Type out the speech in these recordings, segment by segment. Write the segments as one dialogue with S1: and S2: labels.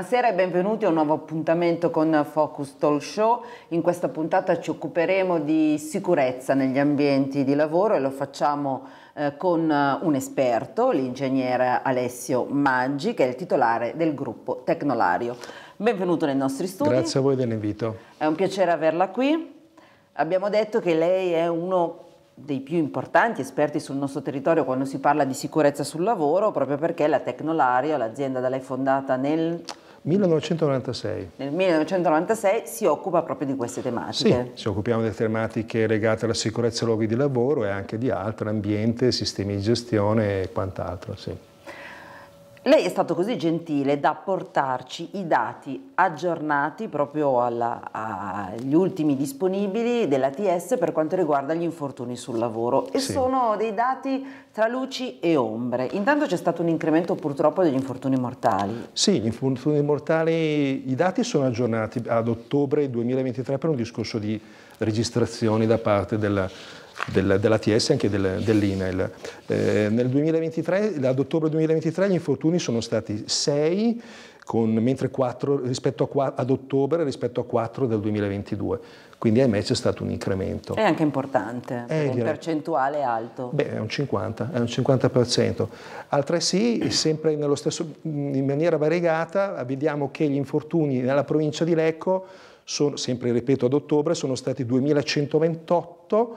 S1: Buonasera e benvenuti a un nuovo appuntamento con Focus Talk Show. In questa puntata ci occuperemo di sicurezza negli ambienti di lavoro e lo facciamo eh, con eh, un esperto, l'ingegnere Alessio Maggi, che è il titolare del gruppo Tecnolario. Benvenuto nei nostri studi. Grazie
S2: a voi dell'invito.
S1: È un piacere averla qui. Abbiamo detto che lei è uno dei più importanti esperti sul nostro territorio quando si parla di sicurezza sul lavoro, proprio perché la Tecnolario, l'azienda da lei fondata nel
S2: 1996.
S1: Nel 1996 si occupa proprio di queste tematiche.
S2: Sì, ci occupiamo delle tematiche legate alla sicurezza luoghi di lavoro e anche di altre, ambiente, sistemi di gestione e quant'altro. Sì.
S1: Lei è stato così gentile da portarci i dati aggiornati proprio agli ultimi disponibili dell'ATS per quanto riguarda gli infortuni sul lavoro e sì. sono dei dati tra luci e ombre. Intanto c'è stato un incremento purtroppo degli infortuni mortali.
S2: Sì, gli infortuni mortali, i dati sono aggiornati ad ottobre 2023 per un discorso di registrazioni da parte della del, dell'ATS e anche del, dell'INAIL. Eh, nel 2023, ad ottobre 2023 gli infortuni sono stati 6, con, mentre 4 rispetto a ad ottobre rispetto a 4 del 2022. Quindi ahimè c'è stato un incremento. È anche
S1: importante, è eh, un percentuale alto.
S2: Beh, è un 50%. È un 50%. Altresì, sempre stesso, in maniera variegata, vediamo che gli infortuni nella provincia di Lecco, sono, sempre ripeto ad ottobre, sono stati 2128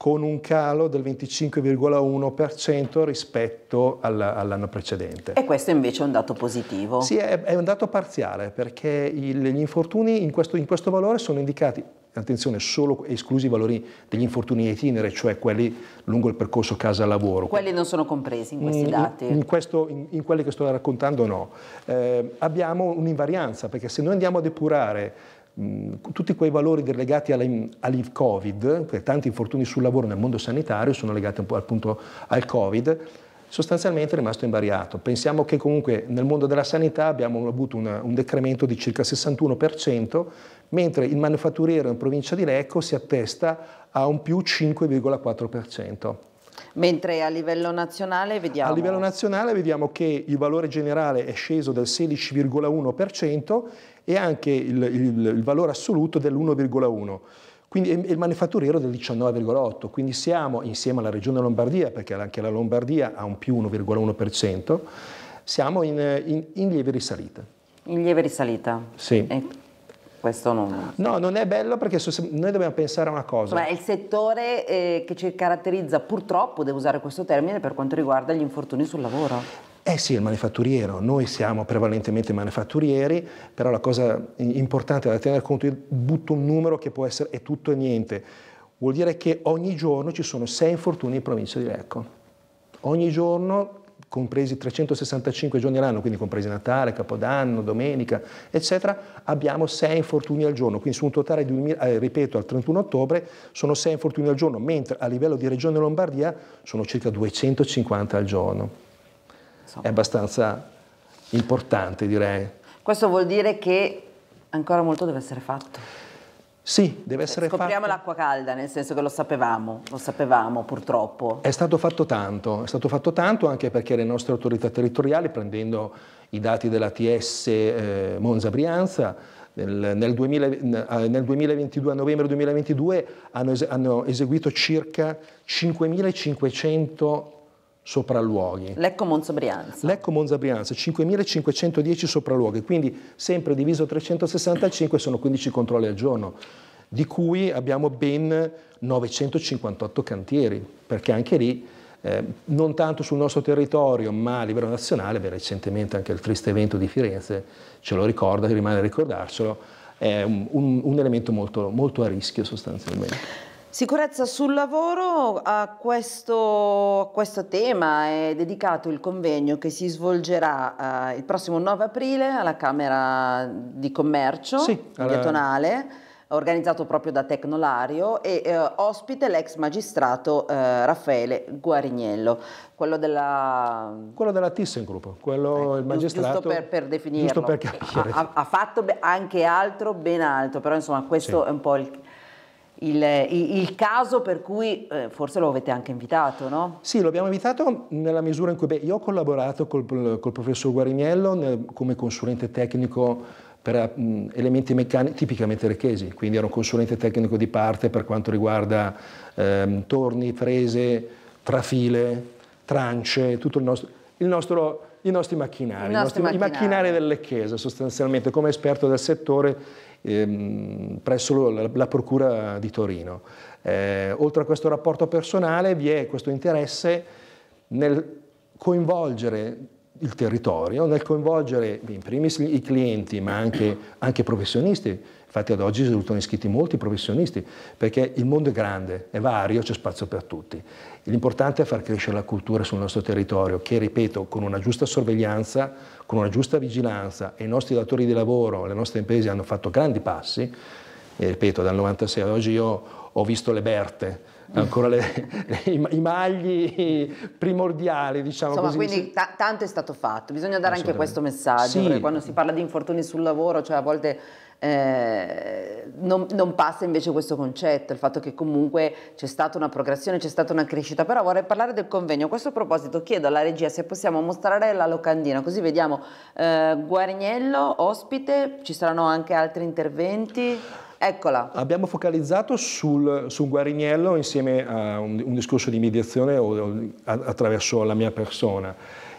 S2: con un calo del 25,1% rispetto all'anno precedente.
S1: E questo invece è un dato positivo? Sì, è,
S2: un dato parziale perché gli infortuni in questo, in questo valore sono indicati, attenzione, solo esclusi i valori degli infortuni itinere, cioè quelli lungo il percorso casa-lavoro.
S1: Quelli non sono compresi in questi mm, dati? In, in,
S2: questo, in quelli che sto raccontando no. Eh, abbiamo un'invarianza perché se noi andiamo a depurare tutti quei valori legati al Covid, tanti infortuni sul lavoro nel mondo sanitario sono legati appunto al Covid, sostanzialmente è rimasto invariato. Pensiamo che comunque nel mondo della sanità abbiamo avuto un, un decremento di circa il 61%, mentre il manufatturiero in provincia di Lecco si attesta a un più 5,4%.
S1: Mentre a livello nazionale vediamo... A
S2: livello nazionale vediamo che il valore generale è sceso del 16,1% e anche il, il, il valore assoluto dell'1,1 quindi il manifatturiero del 19,8, quindi siamo insieme alla regione Lombardia, perché anche la Lombardia ha un più 1,1%, siamo in, in, in, lieve risalita. In lieve risalita? Sì. E questo non... No, non è bello perché noi dobbiamo pensare a una cosa. Ma
S1: è il settore eh, che ci caratterizza purtroppo, devo usare questo termine, per quanto riguarda gli infortuni
S2: sul lavoro. Eh sì, il manifatturiero, noi siamo prevalentemente manifatturieri, però la cosa importante da tenere conto, io butto un numero che può essere è tutto e niente, vuol dire che ogni giorno ci sono sei infortuni in provincia di Lecco. Ogni giorno compresi 365 giorni all'anno, quindi compresi Natale, Capodanno, domenica, eccetera, abbiamo sei infortuni al giorno, quindi su un totale di 2000, eh, ripeto, al 31 ottobre sono sei infortuni al giorno, mentre a livello di Regione Lombardia sono circa 250 al giorno è abbastanza importante, direi.
S1: Questo vuol dire che ancora molto deve essere fatto. Sì, deve essere Scopriamo fatto. Scopriamo l'acqua calda, nel senso che lo sapevamo, lo sapevamo purtroppo.
S2: È stato fatto tanto, è stato fatto tanto anche perché le nostre autorità territoriali, prendendo i dati dell'ATS eh, Monza Brianza, nel, nel, 2000, nel 2022, a novembre 2022 hanno, hanno eseguito circa 5.500 sopralluoghi.
S1: Lecco Monza Brianza.
S2: Lecco Monza Brianza, 5.510 sopralluoghi, quindi sempre diviso 365 sono 15 controlli al giorno, di cui abbiamo ben 958 cantieri, perché anche lì eh, non tanto sul nostro territorio ma a livello nazionale, beh, recentemente anche il triste evento di Firenze ce lo ricorda, rimane a ricordarcelo, è un, un, un elemento molto, molto a rischio sostanzialmente.
S1: Sicurezza sul lavoro, a questo, a questo, tema è dedicato il convegno che si svolgerà eh, il prossimo 9 aprile alla Camera di Commercio sì, alla... Tonale, organizzato proprio da Tecnolario e eh, ospite l'ex magistrato eh, Raffaele Guarignello, quello della...
S2: Quello della ThyssenKrupp, quello ecco, il
S1: magistrato... Giusto per, per
S3: definirlo. Giusto per capire. Ha,
S1: ha fatto anche altro, ben altro, però insomma questo sì. è un po' il il, il, caso per cui eh, forse lo avete anche invitato, no?
S2: Sì, lo abbiamo invitato nella misura in cui beh, io ho collaborato col, col professor Guariniello nel, come consulente tecnico per mh, elementi meccanici tipicamente rechesi, quindi ero consulente tecnico di parte per quanto riguarda ehm, torni, prese, trafile, trance, tutto il nostro, il nostro i nostri macchinari, i, nostri i, nostri, macchinari. i macchinari dell'Ecchesa sostanzialmente, come esperto del settore ehm, presso la, la Procura di Torino. Eh, oltre a questo rapporto personale vi è questo interesse nel coinvolgere il territorio nel coinvolgere in primis i clienti ma anche, anche professionisti. Infatti ad oggi risultano iscritti molti professionisti perché il mondo è grande, è vario, c'è spazio per tutti. L'importante è far crescere la cultura sul nostro territorio che, ripeto, con una giusta sorveglianza, con una giusta vigilanza e i nostri datori di lavoro, le nostre imprese hanno fatto grandi passi, e, ripeto, dal 96 ad oggi io ho visto le berte, ancora le, le, i, magli primordiali, diciamo Insomma, così. quindi
S1: t- tanto è stato fatto, bisogna dare anche questo messaggio, sì. perché quando si parla
S2: di infortuni sul
S1: lavoro, cioè a volte... Eh, non, non, passa invece questo concetto, il fatto che comunque c'è stata una progressione, c'è stata una crescita, però vorrei parlare del convegno. A questo proposito chiedo alla regia se possiamo mostrare la locandina, così vediamo eh, Guarignello, ospite, ci saranno anche altri interventi. Eccola.
S2: Abbiamo focalizzato sul, sul Guariniello insieme a un, un discorso di mediazione attraverso la mia persona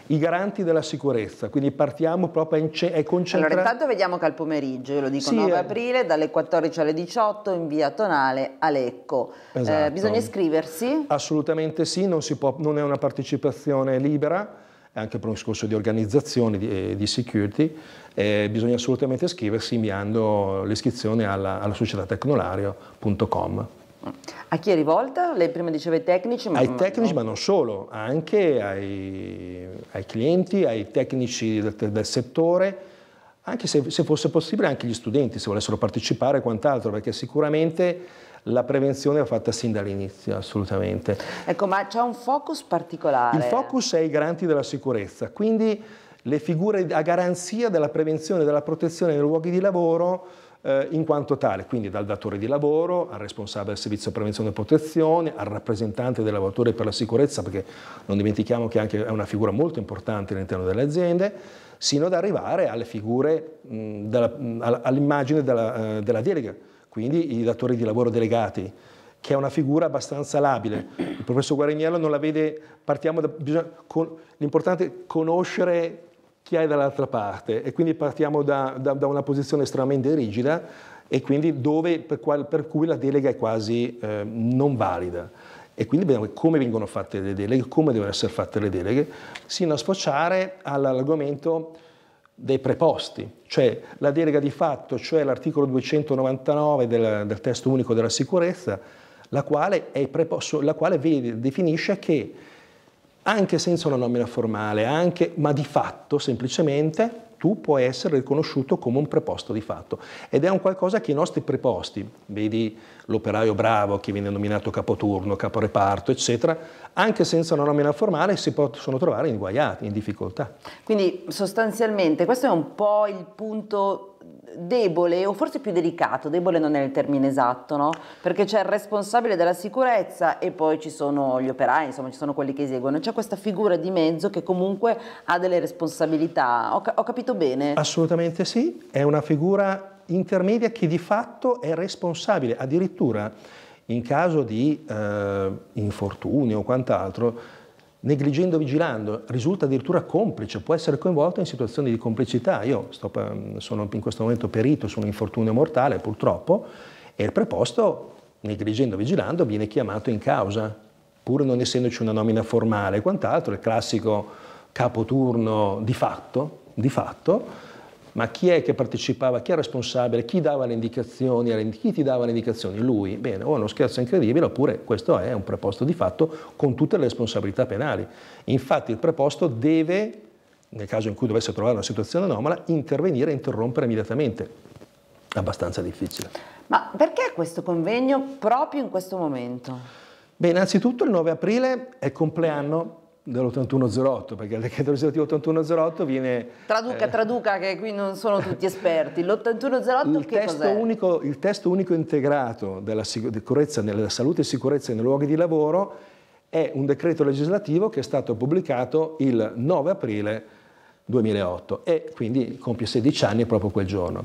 S2: i garanti della sicurezza, quindi partiamo proprio a ince- concentrare... Allora intanto
S1: vediamo che al pomeriggio, io lo dico sì, 9 eh. aprile, dalle 14 alle 18 in via Tonale a Lecco. Eh, esatto. Eh, bisogna iscriversi?
S2: Assolutamente sì, non, può, non è una partecipazione libera, anche per un discorso di organizzazione di, eh, di security, eh, bisogna assolutamente iscriversi inviando l'iscrizione alla, alla società tecnolario.com.
S1: A chi è rivolta? Lei prima diceva ai tecnici. Ma ai non... tecnici,
S2: ma non solo, anche ai, ai clienti, ai tecnici del, del settore, anche se, se, fosse possibile anche gli studenti, se volessero partecipare e quant'altro, perché sicuramente la prevenzione va fatta sin dall'inizio, assolutamente. Ecco, ma c'è un focus particolare? Il focus è i garanti della sicurezza, quindi le figure a garanzia della prevenzione e della protezione nei luoghi di lavoro eh, in quanto tale, quindi dal datore di lavoro al responsabile del servizio prevenzione e protezione, al rappresentante del lavoratore per la sicurezza, perché non dimentichiamo che anche è una figura molto importante all'interno delle aziende, sino ad arrivare alle figure, all'immagine della, eh, della delega quindi i datori di lavoro delegati, che è una figura abbastanza labile. Il professor Guarignello non la vede, partiamo da, bisogna, con, l'importante è conoscere chi è dall'altra parte e quindi partiamo da, da, da una posizione estremamente rigida e quindi dove, per, qual, per cui la delega è quasi eh, non valida. E quindi vediamo come vengono fatte le deleghe, come devono essere fatte le deleghe, sino a sfociare all'argomento dei preposti, cioè la delega di fatto, cioè l'articolo 299 del, del, testo unico della sicurezza, la quale, preposto, la quale vede, definisce che anche senza una nomina formale, anche, ma di fatto semplicemente, tu puoi essere riconosciuto come un preposto di fatto. Ed è un qualcosa che i nostri preposti, vedi l'operaio bravo che viene nominato capoturno, caporeparto, eccetera, anche senza una nomina formale si possono trovare inguaiati, in difficoltà.
S1: Quindi sostanzialmente questo è un po' il punto debole o forse più delicato, debole non è il termine esatto, no? Perché c'è il responsabile della sicurezza e poi ci sono gli operai, insomma, ci sono quelli che eseguono. C'è questa figura di mezzo che comunque ha delle responsabilità. Ho, ho capito bene?
S2: Assolutamente sì, è una figura intermedia che di fatto è responsabile, addirittura in caso di eh, infortuni o quant'altro negligendo vigilando, risulta addirittura complice, può essere coinvolto in situazioni di complicità. Io sto, sono in questo momento perito su un infortunio mortale, purtroppo, e il preposto, negligendo vigilando, viene chiamato in causa, pur non essendoci una nomina formale e quant'altro, il classico capoturno di fatto, di fatto ma chi è che partecipava, chi è responsabile, chi dava le indicazioni, chi ti dava le indicazioni? Lui, bene, oh, o è uno scherzo incredibile oppure questo è un preposto di fatto con tutte le responsabilità penali. Infatti il preposto deve, nel caso in cui dovesse trovare una situazione anomala, intervenire e interrompere immediatamente. Abbastanza difficile. Ma perché questo convegno proprio in questo momento? Beh, innanzitutto il 9 aprile è il compleanno dell'8108 perché il decreto legislativo 8108 viene
S1: traduca eh, traduca che qui non sono tutti esperti l'8108 il, che testo
S2: unico, il testo unico integrato della, della salute e sicurezza nei luoghi di lavoro è un decreto legislativo che è stato pubblicato il 9 aprile 2008 e quindi compie 16 anni proprio quel giorno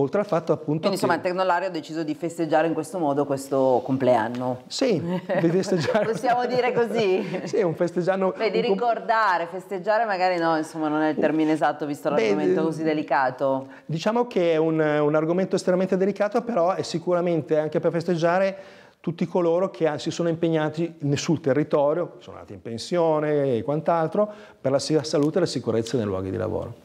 S2: Oltre al fatto appunto... Quindi insomma
S1: che... Tecnolario ha deciso di festeggiare in questo modo questo compleanno. Sì, di festeggiare. Possiamo dire così? sì, un festeggiano... Beh, di ricordare, festeggiare magari no, insomma non è il termine esatto visto l'argomento così delicato.
S2: Diciamo che è un, un argomento estremamente delicato, però è sicuramente anche per festeggiare tutti coloro che ah, si sono impegnati sul territorio, sono andati in pensione e quant'altro, per la salute e la sicurezza nei luoghi di lavoro.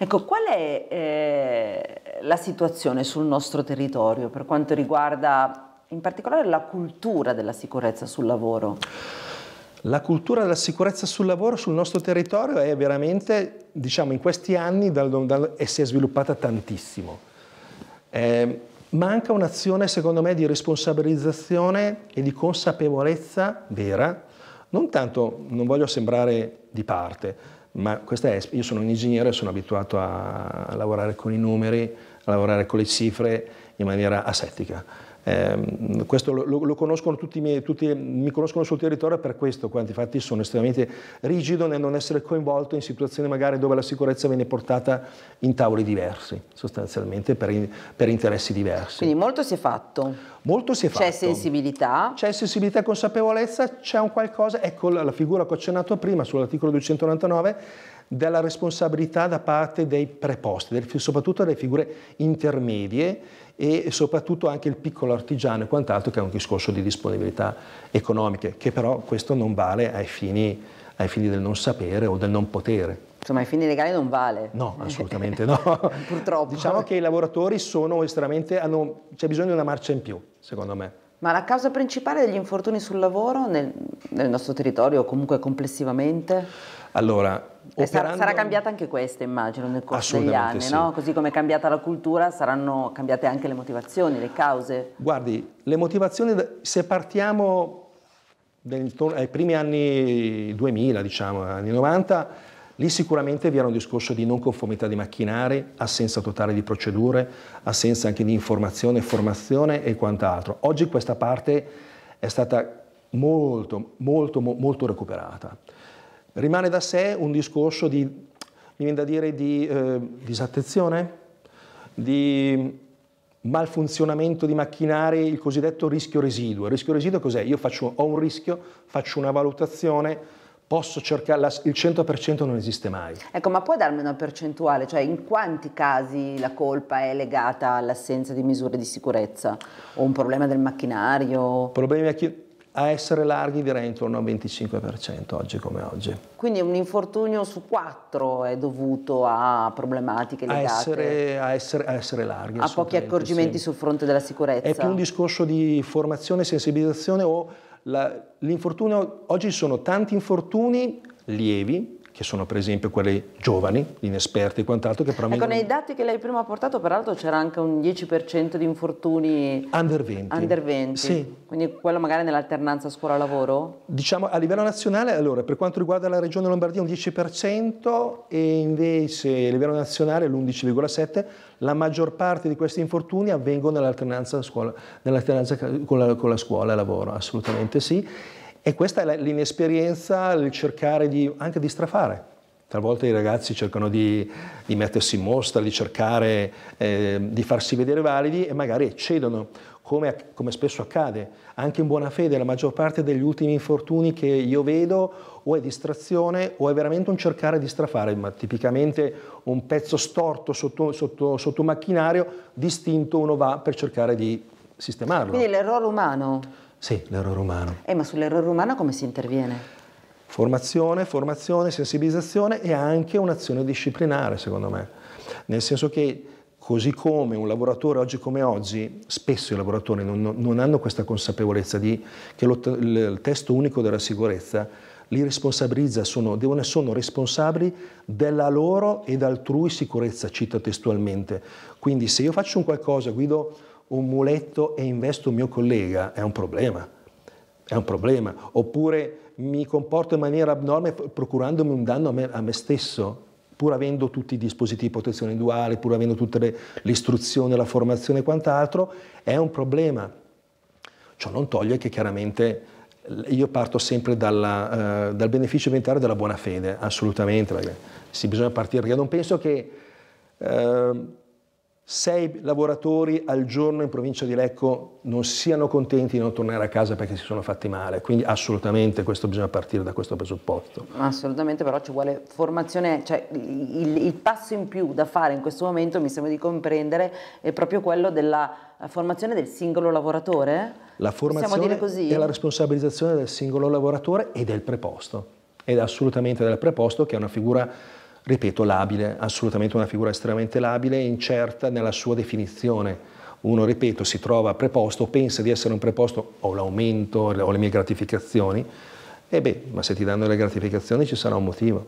S1: Ecco, qual è eh, la situazione sul nostro territorio per quanto riguarda in particolare la cultura
S2: della sicurezza sul lavoro? La cultura della sicurezza sul lavoro sul nostro territorio è veramente, diciamo, in questi anni dal, dal, si è sviluppata tantissimo. Eh, manca un'azione, secondo me, di responsabilizzazione e di consapevolezza vera, non tanto, non voglio sembrare di parte, ma è, io sono un ingegnere e sono abituato a lavorare con i numeri, a lavorare con le cifre in maniera asettica. Eh, questo lo, lo conoscono tutti, miei, tutti, mi conoscono sul territorio per questo, quanti infatti sono estremamente rigido nel non essere coinvolto in situazioni magari dove la sicurezza viene portata in tavoli diversi, sostanzialmente per, in, per interessi diversi. Quindi molto si è fatto. Molto si è fatto. C'è sensibilità. C'è sensibilità e consapevolezza, c'è un qualcosa, ecco la, la figura che ho accennato prima sull'articolo 299 della responsabilità da parte dei preposti, soprattutto delle figure intermedie e soprattutto anche il piccolo artigiano e quant'altro che è un discorso di disponibilità economiche, che però questo non vale ai fini, ai fini del non sapere o del non potere. Insomma, ai fini legali non vale. No, assolutamente no. Purtroppo. Diciamo che i lavoratori sono estremamente, hanno, c'è bisogno di una marcia in più, secondo me. Ma la causa
S1: principale degli infortuni sul lavoro nel, nel nostro territorio o comunque complessivamente?
S2: Allora, Operando... Sarà cambiata
S1: anche questa, immagino, nel corso degli anni, sì. no? Così come è cambiata la cultura, saranno cambiate anche le motivazioni, le cause.
S2: Guardi, le motivazioni, se partiamo ai primi anni 2000, diciamo, anni 90, lì sicuramente vi era un discorso di non conformità di macchinari, assenza totale di procedure, assenza anche di informazione, formazione e quant'altro. Oggi questa parte è stata molto, molto, molto recuperata. Rimane da sé un discorso di, mi viene da dire, di eh, disattenzione, di malfunzionamento di macchinari, il cosiddetto rischio residuo. Il rischio residuo cos'è? Io faccio, ho un rischio, faccio una valutazione, posso cercare, la, il 100% non esiste mai.
S1: Ecco, ma puoi darmi una percentuale, cioè in quanti casi la colpa è legata all'assenza di misure di sicurezza o un problema del macchinario?
S2: Problemi macchinari? a essere larghi direi intorno al 25% oggi come oggi.
S1: Quindi un infortunio su quattro è dovuto a problematiche legate? A essere,
S2: a essere, a essere larghi. A pochi accorgimenti sì. sul fronte della sicurezza? È più un discorso di formazione, sensibilizzazione o l'infortunio, oggi ci sono tanti infortuni lievi, che sono per esempio quelle giovani, inesperte e quant'altro. Che però ecco, nei
S1: dati che lei prima ha portato, peraltro c'era anche un 10% di infortuni
S2: under 20. Under
S1: 20. Sì. Quindi quello magari nell'alternanza scuola-lavoro?
S2: Diciamo a livello nazionale, allora, per quanto riguarda la regione Lombardia un 10% e invece a livello nazionale l'11,7%, la maggior parte di questi infortuni avvengono nell'alternanza, nell con, la, con la scuola-lavoro, assolutamente sì. E questa è l'inesperienza, il cercare di, anche di strafare. Talvolta i ragazzi cercano di, di mettersi in mostra, di cercare eh, di farsi vedere validi e magari eccedono, come, come, spesso accade. Anche in buona fede la maggior parte degli ultimi infortuni che io vedo o è distrazione o è veramente un cercare di strafare, ma tipicamente un pezzo storto sotto, sotto, sotto un macchinario, distinto uno va per cercare di sistemarlo. Quindi l'errore umano. Sì, l'errore umano. Eh, ma sull'errore umano come si interviene? Formazione, formazione, sensibilizzazione e anche un'azione disciplinare, secondo me. Nel senso che così come un lavoratore oggi come oggi, spesso i lavoratori non, non hanno questa consapevolezza di, che lo, il testo unico della sicurezza li responsabilizza, sono, devono, sono responsabili della loro ed altrui sicurezza, cito testualmente. Quindi se io faccio un qualcosa, guido un muletto e investo un mio collega, è un problema, è un problema. Oppure mi comporto in maniera abnorme procurandomi un danno a me, a me stesso, pur avendo tutti i dispositivi di protezione duale, pur avendo tutte le, l'istruzione, la formazione e quant'altro, è un problema. Ciò non toglie che chiaramente io parto sempre dalla, eh, dal beneficio inventario della buona fede, assolutamente, si bisogna partire, perché non penso che... Eh, sei lavoratori al giorno in provincia di Lecco non siano contenti di non tornare a casa perché si sono fatti male, quindi assolutamente questo, bisogna partire da questo presupposto.
S1: Assolutamente, però ci vuole formazione, cioè il, il passo in più da fare in questo momento, mi sembra di comprendere, è proprio quello della formazione del singolo lavoratore?
S2: La formazione e la responsabilizzazione del singolo lavoratore e del preposto, ed assolutamente del preposto che è una figura ripeto, labile, assolutamente una figura estremamente labile e incerta nella sua definizione. Uno, ripeto, si trova preposto, pensa di essere un preposto, ho l'aumento, ho le mie gratificazioni, e beh, ma se ti danno le gratificazioni ci sarà un motivo.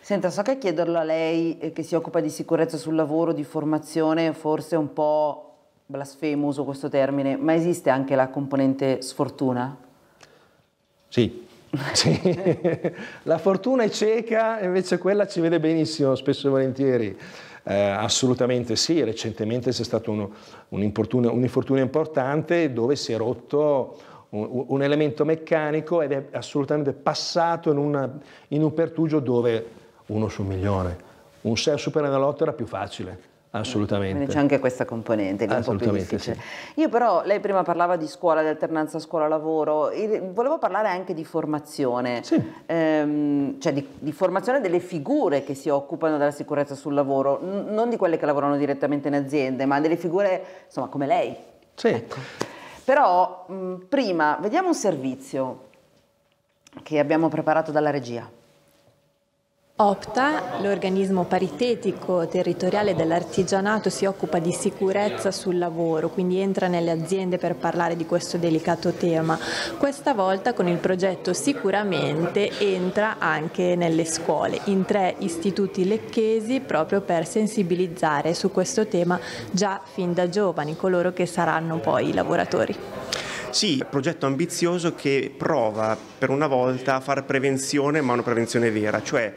S1: Senta, so che chiederlo a lei eh, che si occupa di sicurezza sul lavoro, di formazione, forse è un po' blasfemo uso questo termine, ma esiste anche la componente sfortuna? Sì,
S2: sì. la fortuna è cieca, invece quella ci vede benissimo, spesso e volentieri. Eh, assolutamente sì, recentemente c'è stato uno, un, infortunio, un, infortunio, importante dove si è rotto un, un elemento meccanico ed è assolutamente passato in, una, in, un pertugio dove uno su un milione. Un 6 super nell'otto era più facile Assolutamente. Quindi c'è anche questa componente che è un po' più difficile.
S1: Sì. Io però, lei prima parlava di scuola, di alternanza scuola-lavoro, volevo parlare anche di formazione, sì. ehm, cioè di, di, formazione delle figure che si occupano della sicurezza sul lavoro, N non di quelle che lavorano direttamente in aziende, ma delle figure insomma come lei. Sì. Ecco. Però mh, prima vediamo un servizio che abbiamo preparato dalla regia.
S3: OPTA, l'organismo paritetico territoriale dell'artigianato, si occupa di sicurezza sul lavoro, quindi entra nelle aziende per parlare di questo delicato tema. Questa volta con il progetto Sicuramente entra anche nelle scuole, in tre istituti lecchesi, proprio per sensibilizzare su questo tema già fin da giovani coloro che saranno poi i lavoratori. Sì, progetto ambizioso che prova per una volta a fare prevenzione, ma una prevenzione vera, cioè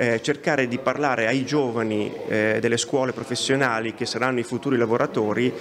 S3: eh, cercare di parlare ai giovani eh, delle scuole professionali che saranno i futuri lavoratori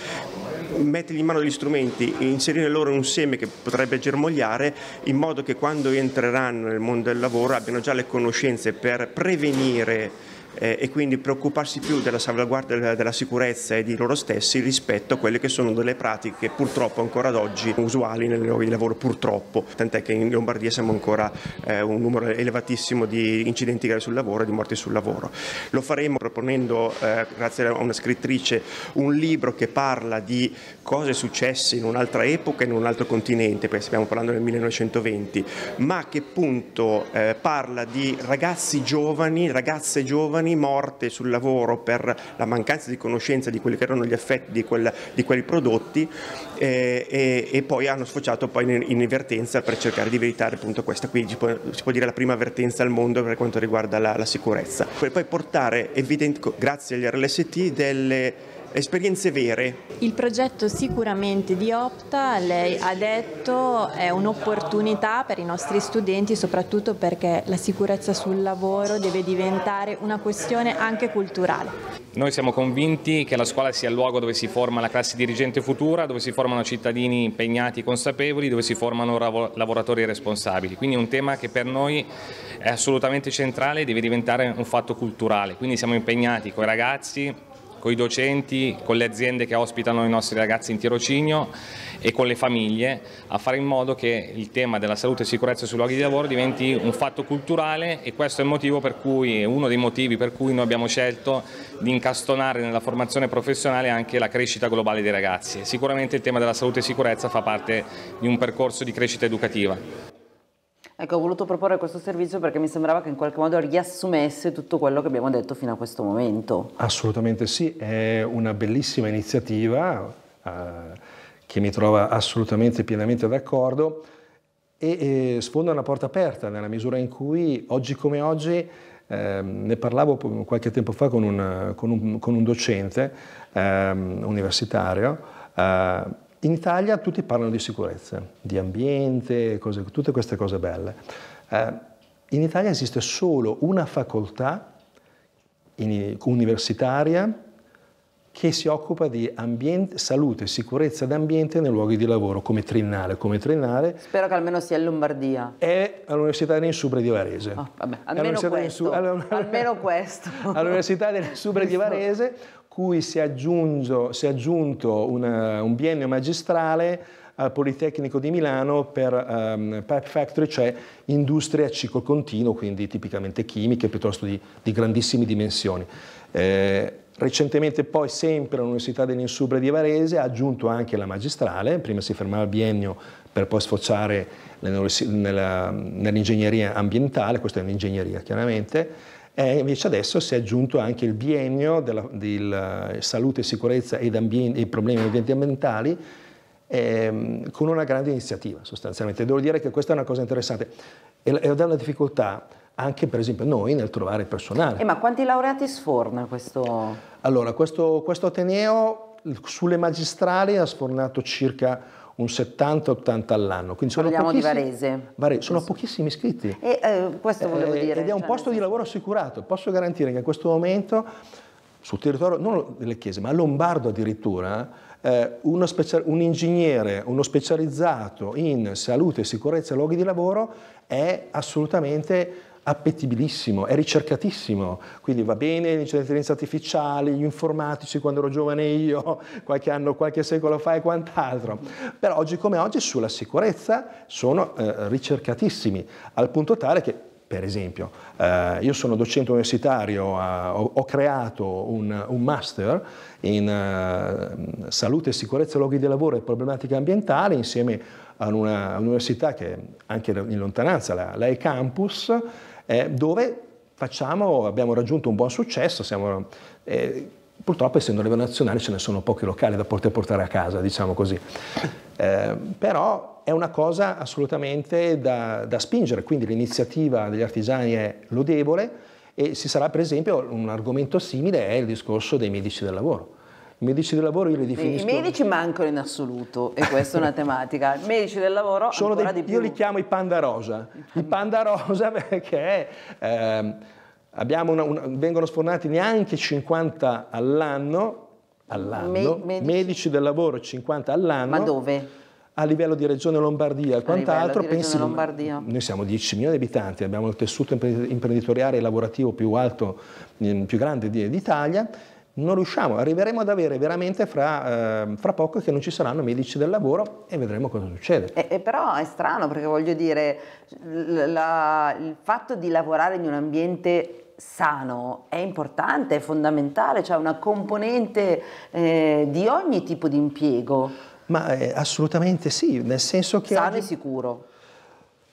S3: mettergli in mano gli strumenti, inserire loro un seme che potrebbe germogliare in modo che quando entreranno nel mondo del lavoro abbiano già le conoscenze per prevenire eh, e quindi preoccuparsi più della salvaguardia della, della sicurezza e di loro stessi rispetto a quelle che sono delle pratiche purtroppo ancora ad oggi usuali nel luoghi di lavoro, purtroppo, tant'è che in Lombardia siamo ancora eh, un numero elevatissimo di incidenti gravi sul lavoro e di morti sul lavoro. Lo faremo proponendo, eh, grazie a una scrittrice, un libro che parla di cose successe in un'altra epoca, e in un altro continente, perché stiamo parlando del 1920, ma che appunto eh, parla di ragazzi giovani, ragazze giovani, giovani morte sul lavoro per la mancanza di conoscenza di quelli che erano gli effetti di, quel, di quei prodotti eh, e, e, poi hanno sfociato poi in, in avvertenza per cercare di evitare appunto questa quindi si può, si può, dire la prima avvertenza al mondo per quanto riguarda la, la sicurezza. Poi, poi portare evidente, grazie agli RLST delle esperienze vere. Il progetto sicuramente di Opta, lei ha detto, è un'opportunità per i nostri studenti, soprattutto perché la sicurezza sul lavoro deve diventare una questione anche culturale. Noi siamo convinti che
S2: la scuola sia il luogo dove si forma la classe dirigente futura, dove si formano cittadini impegnati e consapevoli, dove si formano lavoratori responsabili. Quindi è un tema che per noi è assolutamente
S3: centrale e deve diventare un fatto culturale. Quindi siamo impegnati con i ragazzi con i docenti, con le aziende che ospitano i nostri ragazzi in tirocinio e con le famiglie a fare in modo che il tema della salute e sicurezza sui luoghi di lavoro diventi un fatto culturale e questo è cui, uno dei motivi per cui noi abbiamo scelto di incastonare nella formazione professionale anche la crescita globale dei ragazzi. Sicuramente il tema della salute e sicurezza fa parte di un percorso di crescita educativa.
S1: Ecco, ho voluto proporre questo servizio perché mi sembrava che in qualche modo riassumesse tutto quello che abbiamo detto fino a questo
S2: momento. Assolutamente sì, è una bellissima iniziativa eh, che mi trova assolutamente pienamente d'accordo e, e sfonda una porta aperta nella misura in cui oggi come oggi eh, ne parlavo qualche tempo fa con un, con un, con un docente ehm, eh, universitario in Italia tutti parlano di sicurezza, di ambiente, cose, tutte queste cose belle. Eh, in Italia esiste solo una facoltà in, universitaria che si occupa di ambiente, salute e sicurezza d'ambiente nei luoghi di lavoro, come triennale, come triennale.
S1: Spero che almeno sia in Lombardia.
S2: È all'Università del Insubre di Varese. Oh, vabbè, almeno, questo, Insu... almeno questo. All'Università del Insubre di Varese cui si è, aggiunto, si è aggiunto una, eh, un biennio magistrale al Politecnico di Milano per um, ehm, Pipe Factory, cioè industrie a ciclo continuo, quindi tipicamente chimiche piuttosto di, di grandissime dimensioni. Eh, recentemente poi sempre all'Università dell'Insubria di Varese ha aggiunto anche la magistrale, prima si fermava il biennio per poi sfociare nell'ingegneria ambientale, questa è un'ingegneria chiaramente, e invece adesso si è aggiunto anche il biennio della, della eh, salute, sicurezza ed ambiente, e problemi ambientali ehm, con una grande iniziativa sostanzialmente. Devo dire che questa è una cosa interessante e dà una difficoltà anche per esempio noi nel trovare personale. Eh, ma quanti laureati sforna questo? Allora, questo, questo Ateneo sulle magistrali ha sfornato circa un 70-80 all'anno. Quindi sono Parliamo di Varese. Varese sono pochissimi iscritti. E, eh, questo eh, volevo dire. Ed è un cioè, posto di lavoro assicurato. Posso garantire che in questo momento, sul territorio, non delle chiese, ma a lombardo addirittura, eh, specia- un ingegnere, uno specializzato in salute e sicurezza luoghi di lavoro è assolutamente appetibilissimo, è ricercatissimo, quindi va bene l'intelligenza artificiale, gli informatici quando ero giovane io, qualche anno, qualche secolo fa e quant'altro, però oggi come oggi sulla sicurezza sono eh, ricercatissimi, al punto tale che per esempio, eh, io sono docente universitario, eh, ho, ho, creato un, un master in eh, salute e sicurezza luoghi di lavoro e problematiche ambientali insieme ad un'università che è anche in lontananza, la, la e campus eh, dove facciamo, abbiamo raggiunto un buon successo, siamo, eh, purtroppo essendo a livello nazionale ce ne sono pochi locali da poter portare a casa, diciamo così. Eh, però è una cosa assolutamente da, da spingere, quindi l'iniziativa degli artigiani è lodevole e si sarà per esempio un argomento simile è il discorso dei medici del lavoro i medici del lavoro io li definisco... I medici mancano in assoluto e questa è una tematica. I medici del lavoro sono ancora dei, di più. Io li chiamo i panda rosa. I panda rosa perché... Ehm, una, una, vengono sfornati neanche 50 all'anno, all'anno Me, medici. medici. del lavoro 50 all'anno. Ma dove? A livello di regione Lombardia e quant'altro, pensi, Lombardia. noi siamo 10 milioni di abitanti, abbiamo il tessuto imprenditoriale e lavorativo più alto, più grande d'Italia, non riusciamo, arriveremo ad avere veramente fra, eh, fra, poco che non ci saranno medici del lavoro e vedremo cosa succede. E,
S1: e però è strano perché voglio dire, la, il fatto di lavorare in un ambiente sano è importante, è fondamentale, c'è cioè una componente
S2: eh, di ogni tipo di impiego. Ma eh, assolutamente sì, nel senso che... Sano oggi... e sicuro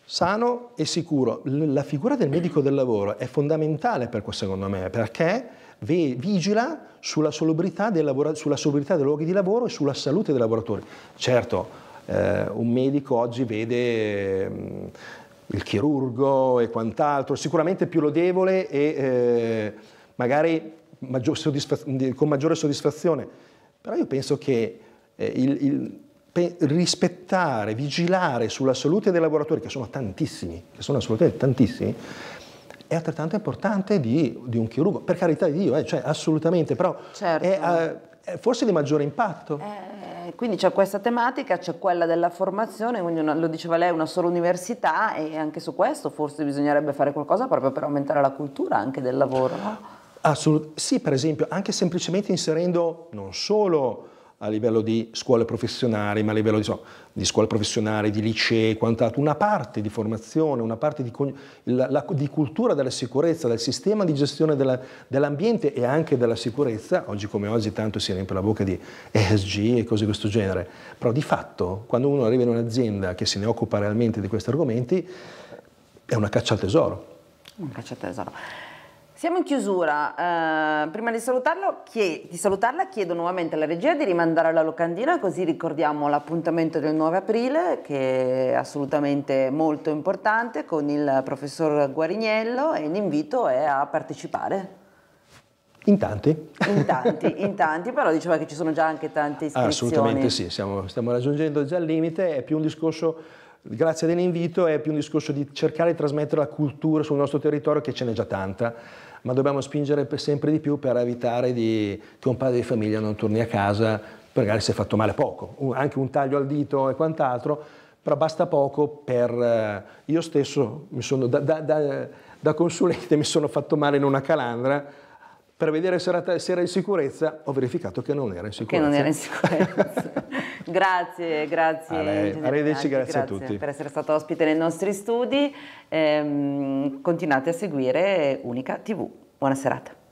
S2: sano e sicuro. La figura del medico del lavoro è fondamentale per questo, secondo me, perché vigila sulla salubrità, dei sulla salubrità dei luoghi di lavoro e sulla salute dei lavoratori. Certo, eh, un medico oggi vede mh, mm, il chirurgo e quant'altro, sicuramente più lodevole e eh, magari maggior con maggiore soddisfazione, però io penso che eh, il, il rispettare, vigilare sulla salute dei lavoratori, che sono tantissimi, che sono assolutamente tantissimi, è altrettanto importante di, di un chirurgo, per carità di Dio, eh, cioè, assolutamente, però certo. è, eh, è, forse di maggiore impatto. Eh,
S1: quindi c'è questa tematica, c'è quella della formazione, quindi una, lo diceva lei, una sola università e anche su questo forse bisognerebbe fare qualcosa proprio per aumentare la cultura anche del lavoro. No?
S2: Assolut- sì, per esempio, anche semplicemente inserendo non solo a livello di scuole professionali, ma a livello di, so, di scuole professionali, di licei e quant'altro, una parte di formazione, una parte di, la, la, di, cultura della sicurezza, del sistema di gestione dell'ambiente e anche della sicurezza, oggi come oggi tanto si riempie la bocca di ESG e cose di questo genere, però di fatto quando uno arriva in un'azienda che se ne occupa realmente di questi argomenti è una caccia al tesoro. Una caccia al tesoro.
S1: Siamo in chiusura, eh, prima di, chied di, salutarla chiedo nuovamente alla regia di rimandare la locandina così ricordiamo l'appuntamento del 9 aprile che è assolutamente molto importante con il professor Guarignello e l'invito è a partecipare. In tanti. In tanti, in tanti, però diceva che ci sono già anche tante iscrizioni. Assolutamente sì,
S2: siamo, stiamo raggiungendo già il limite, è più un discorso, grazie dell'invito, è più un discorso di cercare di trasmettere la cultura sul nostro territorio che ce n'è già tanta ma dobbiamo spingere sempre di più per evitare di, che un padre di famiglia non torni a casa, magari si è fatto male poco, anche un taglio al dito e quant'altro, però basta poco per... Eh, io stesso sono, da, da, da, da, consulente mi sono fatto male in una calandra, per vedere se era, se era in sicurezza ho verificato che non era in sicurezza. Che non era in sicurezza.
S1: Grazie, grazie. A lei. Arrivederci, grazie, grazie, a tutti. Per essere stato ospite nei nostri studi. Ehm, continuate a seguire Unica TV. Buona serata.